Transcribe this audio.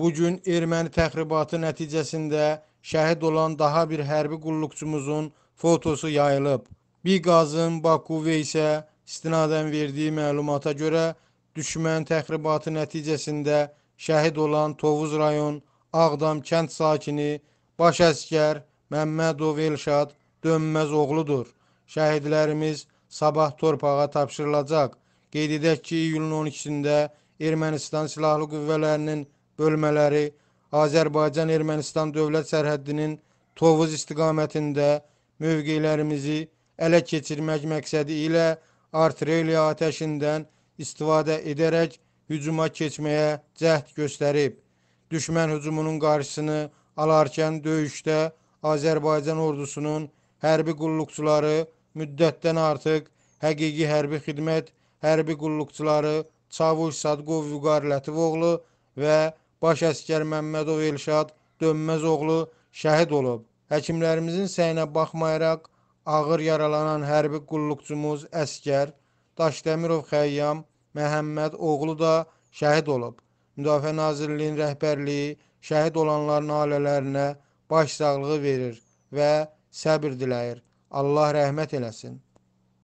Bugün erməni təxribatı nəticəsində şəhid olan daha bir hərbi qulluqçumuzun fotosu yayılıb. Biqazın Bakuvə isə istinadən verdiyi məlumata görə düşmən təxribatı nəticəsində şəhid olan Tovuz rayon Ağdam kənd sakini baş əskər Məmmədov Elşad dönməz oğludur. Şəhidlərimiz sabah torpağa tapşırılacaq. Qeyd edək ki, iyulun 12-də Ermənistan Silahlı Qüvvələrinin bölmələri Azərbaycan-Ermənistan dövlət sərhəddinin Tovuz istiqamətində mövqelərimizi ələ keçirmək məqsədi ilə artilleriya atəşindən istifadə edərək hücuma keçməyə cəhd göstərib. Düşmən hücumunun qarşısını alarkən döyüşdə Azərbaycan ordusunun hərbi qulluqçuları müddətdən artıq həqiqi hərbi xidmət hərbi qulluqçuları Çavuş Sadqov Vüqar Lətivoğlu və baş əskər Məmmədov Elşad Dönməzoğlu şəhid olub. Həkimlərimizin səyinə baxmayaraq ağır yaralanan hərbi qulluqçumuz əskər Daşdəmirov Xəyyam Məhəmməd oğlu da şəhid olub. Müdafiə Nazirliyinin rəhbərliyi şəhid olanların ailələrinə başsağlığı verir və səbir diləyir. Allah rəhmət eləsin.